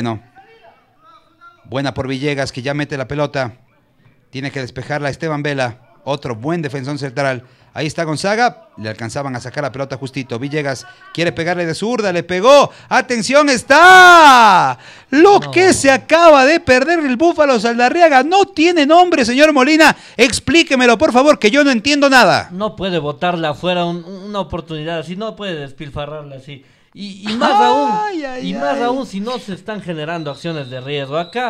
Bueno, buena por Villegas que ya mete la pelota. Tiene que despejarla Esteban Vela. Otro buen defensor central. Ahí está Gonzaga. Le alcanzaban a sacar la pelota justito. Villegas quiere pegarle de zurda. Le pegó. Atención está. Lo que se acaba de perder el Búfalo Saldarriaga no tiene nombre, señor Molina. Explíquemelo, por favor, que yo no entiendo nada. No puede botarla fuera una oportunidad así, no puede despilfarrarla así. Y, más aún, y más aún si no se están generando acciones de riesgo. Acá